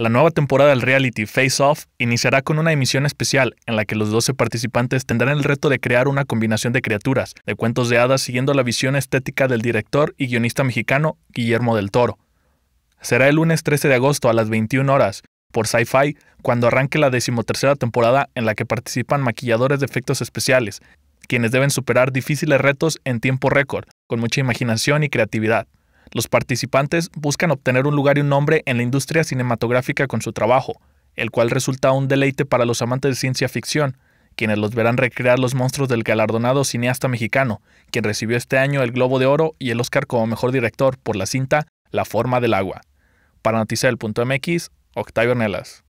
La nueva temporada del reality Face Off iniciará con una emisión especial en la que los 12 participantes tendrán el reto de crear una combinación de criaturas, de cuentos de hadas siguiendo la visión estética del director y guionista mexicano Guillermo del Toro. Será el lunes 13 de agosto a las 21 horas por Sci-Fi cuando arranque la decimotercera temporada en la que participan maquilladores de efectos especiales, quienes deben superar difíciles retos en tiempo récord, con mucha imaginación y creatividad. Los participantes buscan obtener un lugar y un nombre en la industria cinematográfica con su trabajo, el cual resulta un deleite para los amantes de ciencia ficción, quienes los verán recrear los monstruos del galardonado cineasta mexicano, quien recibió este año el Globo de Oro y el Oscar como mejor director por la cinta La forma del agua. Para mx, Octavio Nelas.